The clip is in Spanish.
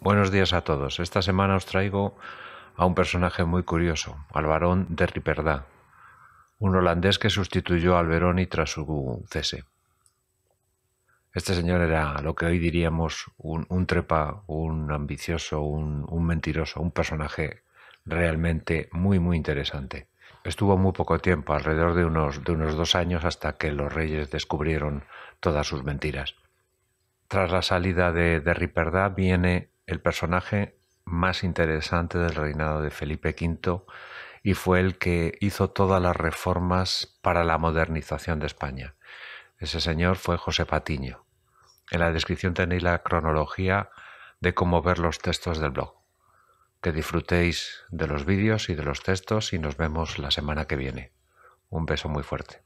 Buenos días a todos. Esta semana os traigo a un personaje muy curioso, al barón de Riperdá, un holandés que sustituyó al Veroni tras su cese. Este señor era lo que hoy diríamos un, trepa, un ambicioso, un, mentiroso, un personaje realmente muy, muy interesante. Estuvo muy poco tiempo, alrededor de unos, de unos dos años, hasta que los reyes descubrieron todas sus mentiras. Tras la salida de, de Riperdá viene el personaje más interesante del reinado de Felipe V y fue el que hizo todas las reformas para la modernización de España. Ese señor fue José Patiño. En la descripción tenéis la cronología de cómo ver los textos del blog. Que disfrutéis de los vídeos y de los textos y nos vemos la semana que viene. Un beso muy fuerte.